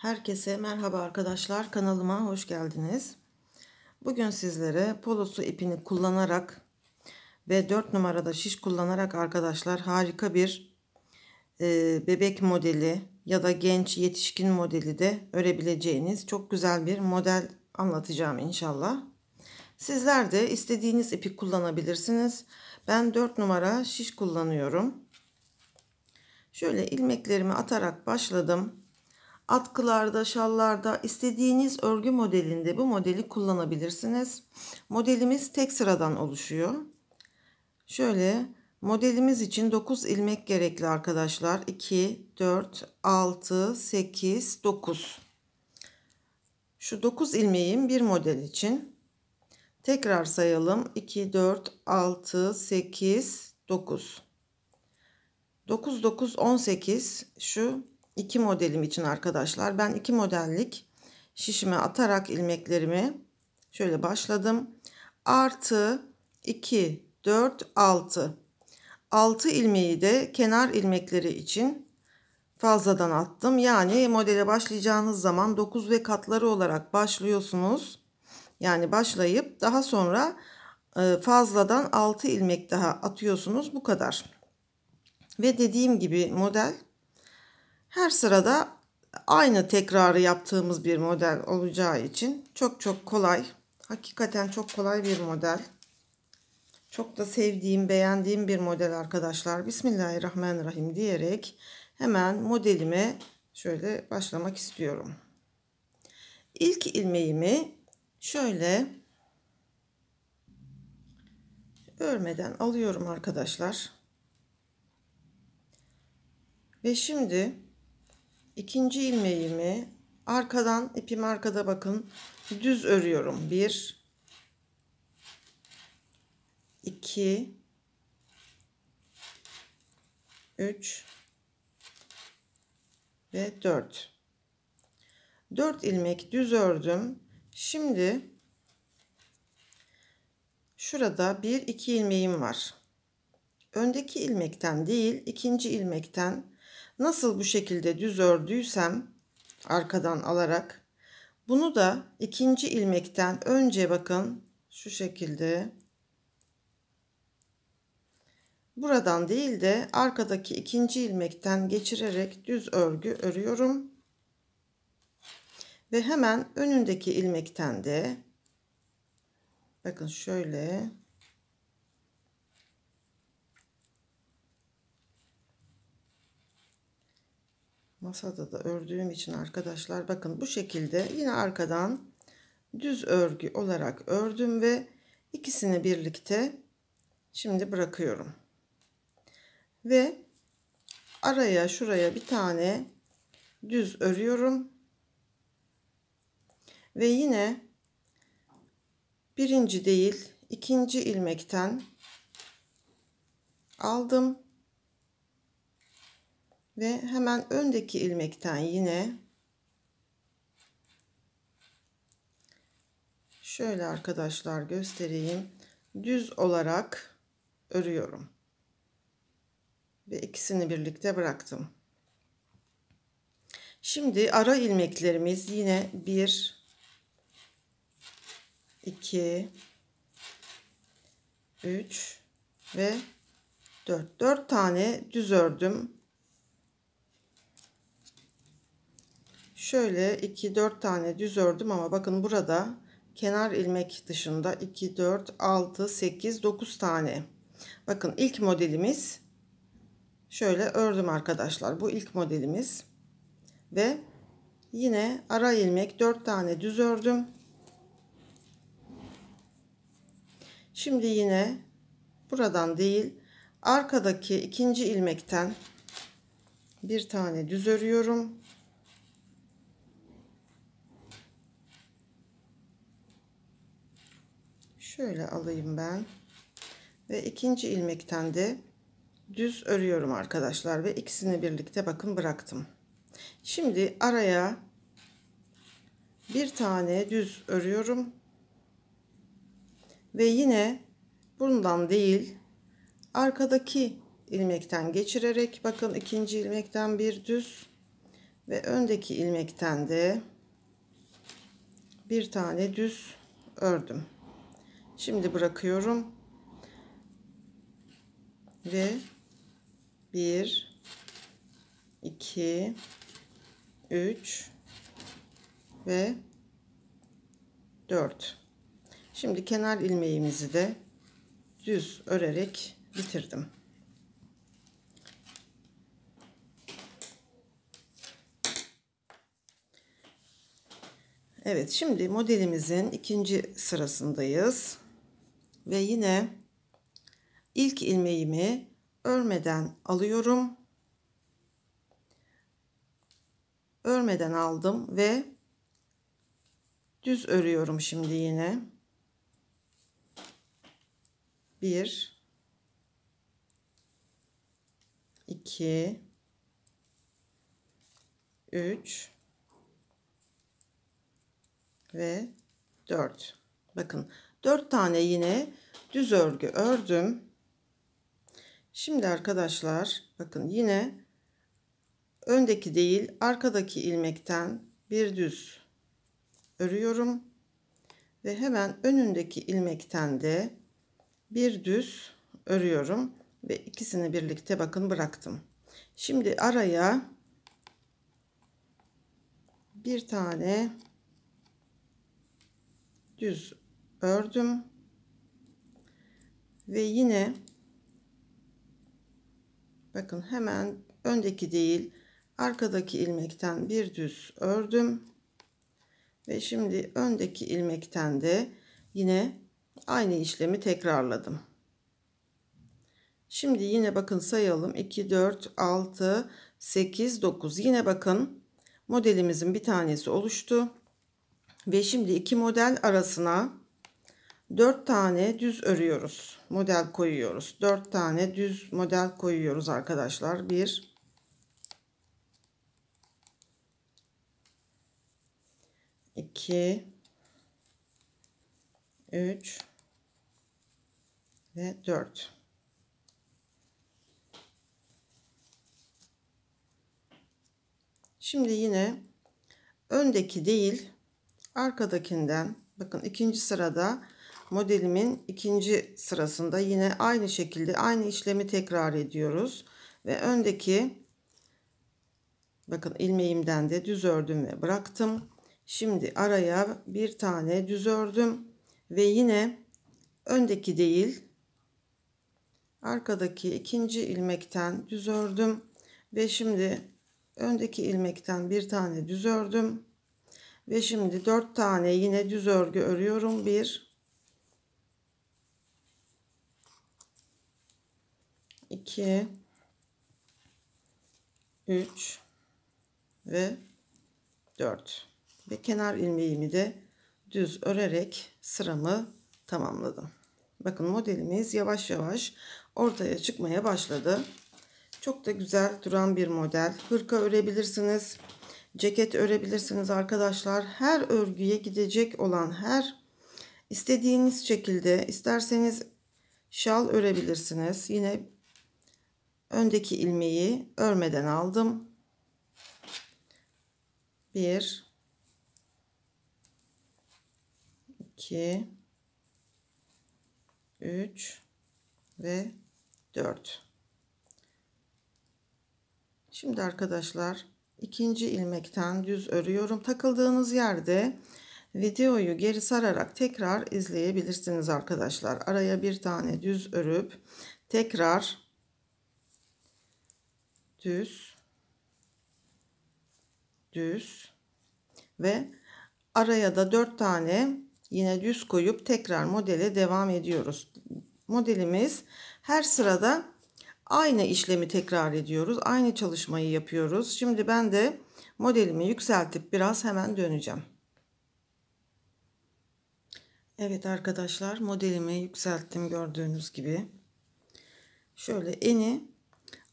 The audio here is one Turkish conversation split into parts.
Herkese merhaba arkadaşlar kanalıma hoş geldiniz. Bugün sizlere polosu ipini kullanarak ve 4 numarada şiş kullanarak arkadaşlar harika bir e, bebek modeli ya da genç yetişkin modeli de örebileceğiniz çok güzel bir model anlatacağım inşallah. Sizler de istediğiniz ipi kullanabilirsiniz. Ben 4 numara şiş kullanıyorum. Şöyle ilmeklerimi atarak başladım atkılarda, şallarda istediğiniz örgü modelinde bu modeli kullanabilirsiniz. Modelimiz tek sıradan oluşuyor. Şöyle modelimiz için 9 ilmek gerekli arkadaşlar. 2, 4, 6, 8, 9. Şu 9 ilmeğin bir model için tekrar sayalım. 2, 4, 6, 8, 9. 9, 9, 18 şu iki modelim için arkadaşlar ben iki modellik şişime atarak ilmeklerimi şöyle başladım. Artı 2, 4, 6. 6 ilmeği de kenar ilmekleri için fazladan attım. Yani modele başlayacağınız zaman 9 ve katları olarak başlıyorsunuz. Yani başlayıp daha sonra e, fazladan 6 ilmek daha atıyorsunuz. Bu kadar. Ve dediğim gibi model her sırada aynı tekrarı yaptığımız bir model olacağı için çok çok kolay. Hakikaten çok kolay bir model. Çok da sevdiğim, beğendiğim bir model arkadaşlar. Bismillahirrahmanirrahim diyerek hemen modelime şöyle başlamak istiyorum. İlk ilmeğimi şöyle örmeden alıyorum arkadaşlar. Ve şimdi ikinci ilmeğimi arkadan ipim arkada bakın düz örüyorum. 1 2 3 ve 4 4 ilmek düz ördüm. Şimdi şurada bir iki ilmeğim var. Öndeki ilmekten değil, ikinci ilmekten Nasıl bu şekilde düz ördüysem arkadan alarak bunu da ikinci ilmekten önce bakın şu şekilde buradan değil de arkadaki ikinci ilmekten geçirerek düz örgü örüyorum. Ve hemen önündeki ilmekten de bakın şöyle Masada da ördüğüm için arkadaşlar bakın bu şekilde yine arkadan düz örgü olarak ördüm ve ikisini birlikte şimdi bırakıyorum. Ve araya şuraya bir tane düz örüyorum. Ve yine birinci değil ikinci ilmekten aldım ve hemen öndeki ilmekten yine şöyle arkadaşlar göstereyim düz olarak örüyorum ve ikisini birlikte bıraktım şimdi ara ilmeklerimiz yine 1 2 3 ve 4 4 tane düz ördüm Şöyle 2 4 tane düz ördüm ama bakın burada kenar ilmek dışında 2 4 6 8 9 tane. Bakın ilk modelimiz şöyle ördüm arkadaşlar. Bu ilk modelimiz ve yine ara ilmek 4 tane düz ördüm. Şimdi yine buradan değil arkadaki ikinci ilmekten bir tane düz örüyorum. şöyle alayım ben ve ikinci ilmekten de düz örüyorum arkadaşlar ve ikisini birlikte bakın bıraktım şimdi araya bir tane düz örüyorum ve yine bundan değil arkadaki ilmekten geçirerek bakın ikinci ilmekten bir düz ve öndeki ilmekten de bir tane düz ördüm Şimdi bırakıyorum. Ve 1 2 3 ve 4. Şimdi kenar ilmeğimizi de düz örerek bitirdim. Evet şimdi modelimizin ikinci sırasındayız ve yine ilk ilmeğimi örmeden alıyorum. Örmeden aldım ve düz örüyorum şimdi yine. 1 2 3 ve 4. Bakın 4 tane yine düz örgü ördüm. Şimdi arkadaşlar bakın yine öndeki değil arkadaki ilmekten bir düz örüyorum ve hemen önündeki ilmekten de bir düz örüyorum ve ikisini birlikte bakın bıraktım. Şimdi araya bir tane düz ördüm ve yine bakın hemen öndeki değil arkadaki ilmekten bir düz ördüm ve şimdi öndeki ilmekten de yine aynı işlemi tekrarladım şimdi yine bakın sayalım 2 4 6 8 9 yine bakın modelimizin bir tanesi oluştu ve şimdi iki model arasına 4 tane düz örüyoruz. Model koyuyoruz. 4 tane düz model koyuyoruz arkadaşlar. 1 2 3 ve 4 Şimdi yine öndeki değil arkadakinden bakın ikinci sırada modelimin ikinci sırasında yine aynı şekilde aynı işlemi tekrar ediyoruz ve öndeki bakın ilmeğimden de düz ördüm ve bıraktım şimdi araya bir tane düz ördüm ve yine öndeki değil arkadaki ikinci ilmekten düz ördüm ve şimdi öndeki ilmekten bir tane düz ördüm ve şimdi dört tane yine düz örgü örüyorum bir 2 3 ve 4 ve kenar ilmeğimi de düz örerek sıramı tamamladım. Bakın modelimiz yavaş yavaş ortaya çıkmaya başladı. Çok da güzel duran bir model. Hırka örebilirsiniz. Ceket örebilirsiniz arkadaşlar. Her örgüye gidecek olan her istediğiniz şekilde isterseniz şal örebilirsiniz. Yine öndeki ilmeği örmeden aldım. 1 2 3 ve 4 Şimdi arkadaşlar ikinci ilmekten düz örüyorum. Takıldığınız yerde videoyu geri sararak tekrar izleyebilirsiniz arkadaşlar. Araya bir tane düz örüp tekrar düz düz ve araya da 4 tane yine düz koyup tekrar modele devam ediyoruz. Modelimiz her sırada aynı işlemi tekrar ediyoruz. Aynı çalışmayı yapıyoruz. Şimdi ben de modelimi yükseltip biraz hemen döneceğim. Evet arkadaşlar modelimi yükselttim gördüğünüz gibi. Şöyle eni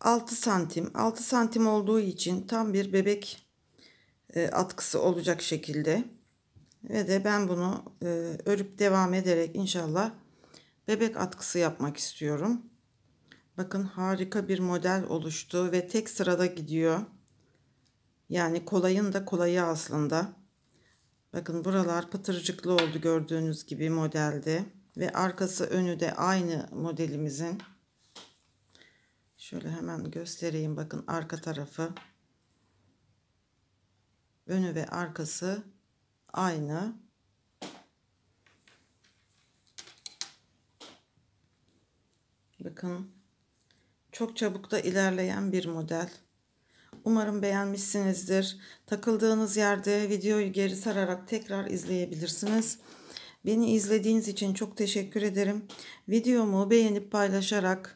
6 santim 6 santim olduğu için tam bir bebek e, atkısı olacak şekilde ve de ben bunu e, örüp devam ederek inşallah bebek atkısı yapmak istiyorum. Bakın harika bir model oluştu ve tek sırada gidiyor. Yani kolayın da kolayı aslında. Bakın buralar pıtırcıklı oldu gördüğünüz gibi modelde. Ve arkası önü de aynı modelimizin. Şöyle hemen göstereyim. Bakın arka tarafı. Önü ve arkası aynı. Bakın çok çabuk da ilerleyen bir model. Umarım beğenmişsinizdir. Takıldığınız yerde videoyu geri sararak tekrar izleyebilirsiniz. Beni izlediğiniz için çok teşekkür ederim. Videomu beğenip paylaşarak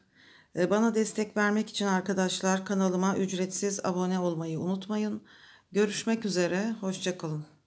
ee, bana destek vermek için arkadaşlar kanalıma ücretsiz abone olmayı unutmayın. Görüşmek üzere, hoşçakalın.